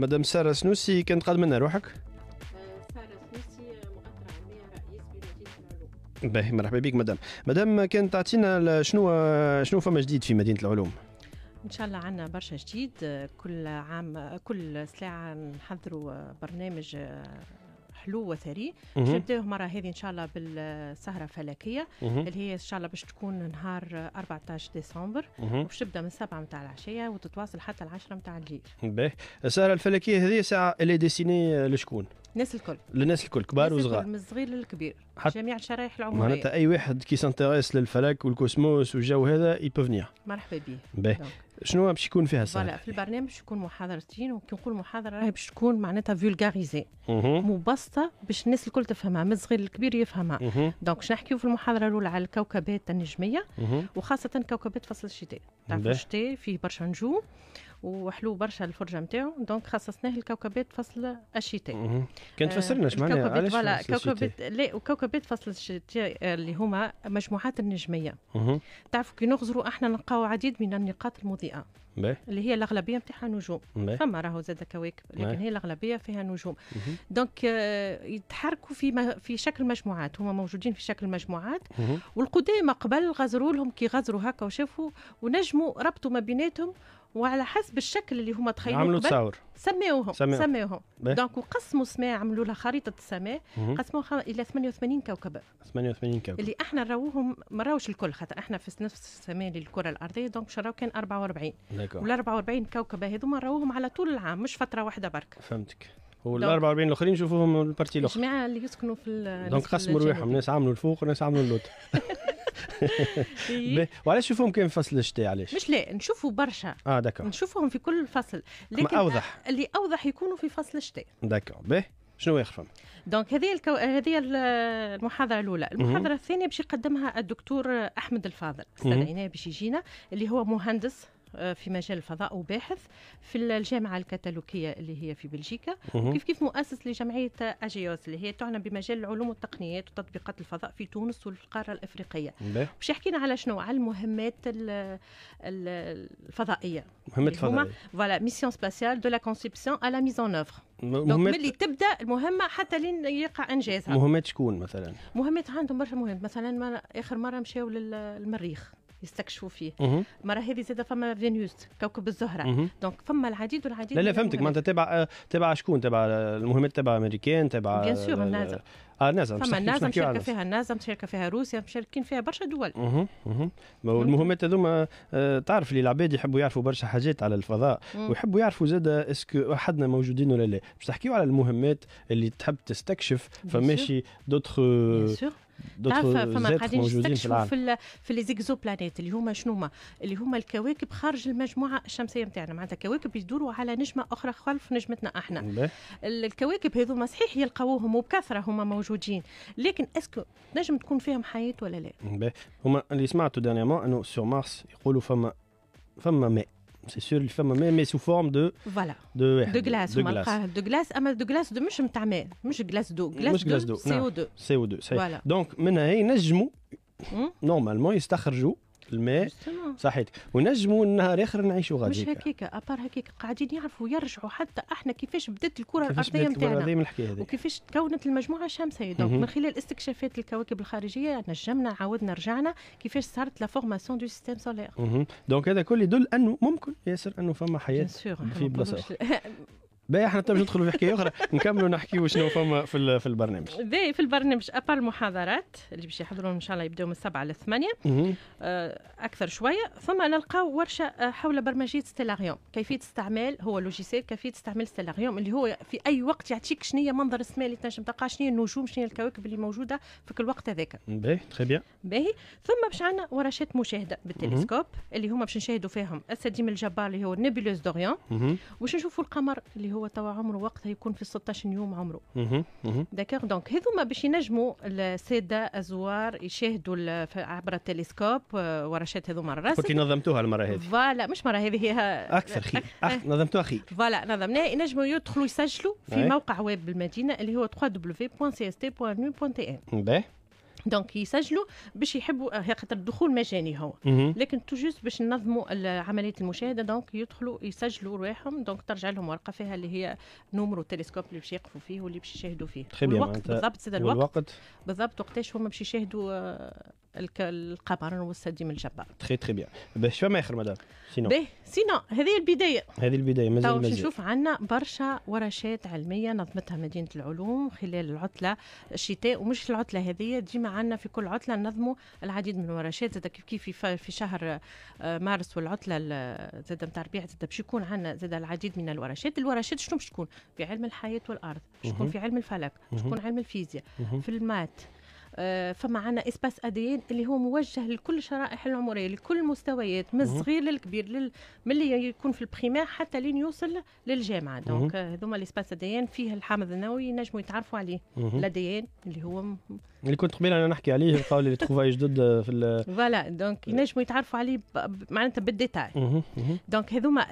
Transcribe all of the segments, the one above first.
مدام ساره سنوسي كان منها روحك ساره سنوسي بمدينه العلوم باهي مرحبا بك مدام مدام كان تعطينا شنو شنو فما جديد في مدينه العلوم ان شاء الله عندنا برشا جديد كل عام كل ساعه نحضروا برنامج حلو وثري باش نبداو المره هذه ان شاء الله بالسهره الفلكيه اللي هي ان شاء الله باش تكون نهار 14 ديسمبر وباش تبدا من 7 نتاع العشيه وتتواصل حتى العشرة 10 نتاع الليل. باهي السهره الفلكيه هذه ساعه اللي ديسيني لشكون؟ الناس الكل للناس الكل كبار وصغار من الصغير للكبير حت... جميع الشرائح العمريه معناتها اي واحد كي سانتيريس للفلك والكوسموس والجو هذا يبو مرحبا به شنو باش يكون فيها الساعه؟ في البرنامج يكون محاضرتين وكي نقول محاضره راهي باش تكون معناتها فيولغاريزي مبسطه باش الناس الكل تفهمها من الصغير للكبير يفهمها دونك باش نحكيو في المحاضره الاولى على الكوكبات النجميه وخاصه كوكبات فصل الشتاء تعرف الشتاء فيه برشا نجوم وحلو برشا الفرجه نتاعو دونك خصصناه لكوكبات فصل الشتاء كان آه، تفسرنا اش معناها علاش فوالا كوكبات لا وكوكبات فصل الشتاء اللي هما مجموعات النجميه تعرفوا كي نغزروا احنا نلقاو عديد من النقاط المضيئه بيه. اللي هي الاغلبيه نتاعها نجوم فما راهو زاد كواكب لكن بيه. هي الاغلبيه فيها نجوم دونك آه، يتحركوا في ما في شكل مجموعات هما موجودين في شكل مجموعات والقدامى قبل غزروا لهم كي غزروا هكا وشافوا ونجموا ربطوا ما بيناتهم وعلى حسب الشكل اللي هما تخيلوا عملوا سميوهم سميوهم, سميوهم. دونك وقسموا السماء عملوا لها خريطه السماء قسموها الى 88 كوكب 88 كوكب اللي احنا نراوهم ما راوش الكل خاطر احنا في نفس السماء للكره الارضيه دونك شراو كان 44 وال 44 كوكب هذوما نراوهم على طول العام مش فتره واحده برك فهمتك وال 44 الاخرين نشوفوهم البارتي الاخرى الجماعه اللي يسكنوا في دونك قسموا رواحهم ناس عملوا الفوق وناس عملوا اللوت إيه. وعلاش تشوفهم كان فصل الشتاء علاش؟ مش لا نشوفوا برشا اه داكور نشوفهم في كل فصل لكن اوضح اللي اوضح يكونوا في فصل الشتاء داكور باهي شنو اخر دونك هذه الكو... هذه المحاضره الاولى، المحاضره الثانيه باش يقدمها الدكتور احمد الفاضل، استدعيناه باش يجينا اللي هو مهندس آه، في مجال الفضاء وباحث في الجامعه الكتالوكيه اللي هي في بلجيكا وكيف كيف مؤسس لجمعيه اجيوس اللي هي تعنى بمجال العلوم والتقنيات وتطبيقات الفضاء في تونس والقاره الافريقيه باش حكينا على شنو على المهمات الفضائيه مهمات الفضائيه فوالا ميسيون سباسيال دو لا كونسيبسيون ا لا ميز اون اوفر مهمات ملي تبدا المهمه حتى لين يقع انجازها مهمات شكون مثلا مهمات عندهم برشا مهمات مثلا اخر مره مشاو للمريخ يستكشفوا فيه المره هذه زاد فما فينيوس كوكب الزهره دونك فما العديد والعديد لا لا فهمتك معناتها تبع تبع شكون تبع المهمات تبع امريكان تبع بيان سور النازا اه النازا فما النازا مشاركه فيها النازا مشاركه فيها روسيا مشاركين فيها برشا دول اها اها المهمات هذوما آه، تعرف اللي العباد يحبوا يعرفوا برشا حاجات على الفضاء ويحبوا يعرفوا زاد اسكو احدنا موجودين ولا لا باش تحكيو على المهمات اللي تحب تستكشف فماشي دوتر فما قاعدين نستكشفوا في في لي زيكزو بلانيت اللي هما شنو هما اللي هما الكواكب خارج المجموعه الشمسيه نتاعنا معناتها كواكب يدوروا على نجمه اخرى خلف نجمتنا احنا الكواكب هذوما صحيح يلقاوهم وبكثره هما موجودين لكن اسكو نجم تكون فيهم حياه ولا لا هما اللي سمعتوا دانيامون انه سور مارس يقولوا فما فما ماء c'est sûr, il fait mais sous forme de. Voilà. De, de glace. De glace. De glace. Ah, de glace de glace d'eau glace d'eau CO2 CO2 donc hmm? normalement il normalement الماء صحيت ونجموا النهار اخر نعيشوا غادي مش هكاك ابار هكاك قاعدين يعرفوا يرجعوا حتى احنا كيفاش بدات الكره الارضيه نتاعنا وكيفاش تكونت المجموعه الشمسيه دونك من خلال استكشافات الكواكب الخارجيه نجمنا عاودنا رجعنا كيفاش صارت لا فورماسيون دو سيستيم سولير دونك هذا كل يدل انه ممكن ياسر انه فما حياه في بلاصه باهي احنا تو ندخلوا في حكايه اخرى نكملوا نحكيوا شنو فما في في البرنامج باهي في البرنامج ابار المحاضرات اللي باش يحضرون ان شاء الله يبداو من السبعه للثمانيه آه، اكثر شويه ثم نلقاو ورشه آه، حول برمجيه ستيلاريوم كيفيه استعمال هو لوجيسيل كيفيه استعمال ستيلاريوم اللي هو في اي وقت يعطيك شنو هي منظر السماء اللي تنجم تلقاها شنو هي النجوم شنو هي الكواكب اللي موجوده في كل وقت هذاك باهي تخي بيان باهي ثم باش عندنا ورشات مشاهده بالتلسكوب اللي هما باش نشاهدوا فيهم السديم الجبار اللي هو نيبولوز دوريون وباش نشوفوا القمر اللي هو توا عمره وقتها يكون في 16 يوم عمره داكوغ دونك هذوما باش ينجموا الساده الزوار يشاهدوا عبر التلسكوب آه، ورشات هذوما الراس كنت نظمتوها المره هذه فوالا مش مره هذه هي اكثر خير أخ... أه. نظمتوها خير فوالا نظمناها ينجموا يدخلوا يسجلوا في موقع ويب المدينه اللي هو www.cst.nu.tn دونك يسجلوا باش يحبوا آه، خاطر الدخول مجاني هو لكن تو جوست باش ننظموا عمليه المشاهده دونك يدخلوا يسجلوا رواحهم دونك ترجع لهم ورقه فيها اللي هي نومرو التلسكوب اللي باش يقفوا فيه واللي باش يشاهدوا فيه الوقت بالضبط زاد الوقت بالضبط وقتاش هما باش يشاهدوا آه، القمر والسديم الجبار تخي تخي بيان باش فما اخر مدام سينو باه سينو هذه البدايه هذه البدايه مازال طيب، مازال نشوف عندنا برشا ورشات علميه نظمتها مدينه العلوم خلال العطله الشتاء ومش العطله هذه ديما عندنا في كل عطله نظموا العديد من الورشات زاد كيف كيف في شهر آه، مارس والعطله زاد نتاع ربيع زاد باش يكون عندنا زاد العديد من الورشات الورشات شنو باش تكون في علم الحياه والارض باش تكون في علم الفلك باش تكون علم الفيزياء في المات آه، فمعنا اسباس ادين اللي هو موجه لكل شرائح العمريه لكل المستويات من الصغير للكبير لل... من اللي يكون في البريمير حتى لين يوصل للجامعه دونك آه، هذوما الاسباس ادين فيه الحامض النووي ينجموا يتعرفوا عليه الادين اللي هو اللي كنت قبيل انا نحكي عليه القول اللي تخوفها جدد آه، في ال فوالا دونك ينجموا يتعرفوا عليه معناتها بالديتاي دونك هذوما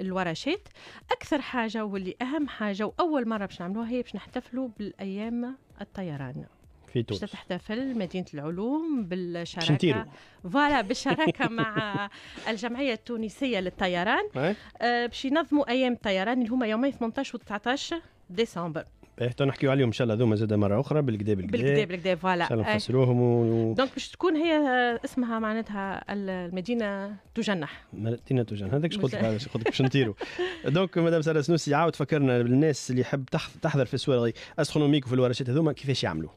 الورشات اكثر حاجه واللي اهم حاجه واول مره باش نعملوها هي باش نحتفلوا بالايام الطيران في تونس تحتفل مدينه العلوم بالشراكه شنتيرو. فوالا بالشراكه مع الجمعيه التونسيه للطيران آه، باش ينظموا ايام الطيران اللي هما يومين 18 و 19 ديسمبر ايه نحكيو عليهم ان شاء الله هذوما زاد مره اخرى بالكدا بالكدا بالكدا بالكدا فوالا ان شاء الله إيه. نفسروهم و... دونك باش تكون هي آه، اسمها معناتها المدينه تجنح مدينه تجنح هذاك قلت لك قلت لك باش نطيروا دونك مدام ساره سنوسي عاود فكرنا بالناس اللي يحب تحضر في السوالف اسtronomique وفي الورشات هذوما كيفاش يعملوا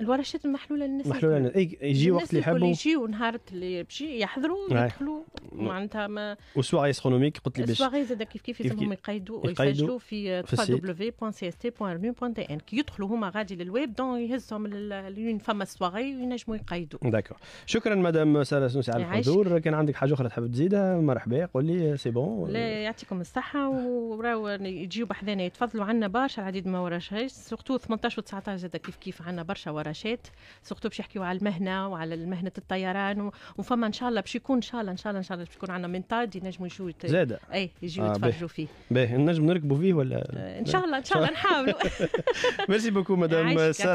الورشات المحلوله للناس محلوله اي يجي وقت اللي يحبوا يجيو نهار اللي يمشي يحضروا يدخلوا معناتها ما والسواعي اسtronomique قلت لي باش السواعي زاد كيف كيف يسمهم يقيدوا ويسجلوا في www.cst.rmu.tn كي يدخلوا هما غادي للويب دون يهزهم لين فما السواعي وينجموا يقيدوا داكور شكرا مدام ساره سنوسي على الحضور كان عندك حاجه اخرى تحب تزيدها مرحبا قول لي سي بون لا يعطيكم الصحه وراو يجيو بحذانا يتفضلوا عندنا برشا العديد من ورشاش سورتو 18 و19 زاد كيف كيف عندنا برشا ورشات سورتو باش يحكيو على المهنه وعلى مهنه الطيران وفما ان شاء الله باش يكون ان شاء الله ان شاء الله ان شاء الله باش تكون عندنا منطاد ينجموا يجوا يت... اي يجوا آه يتفرجوا فيه باهي نجم نركبوا فيه ولا ان شاء الله ان شاء الله نحاولوا ميرسي بوكو مدام ساره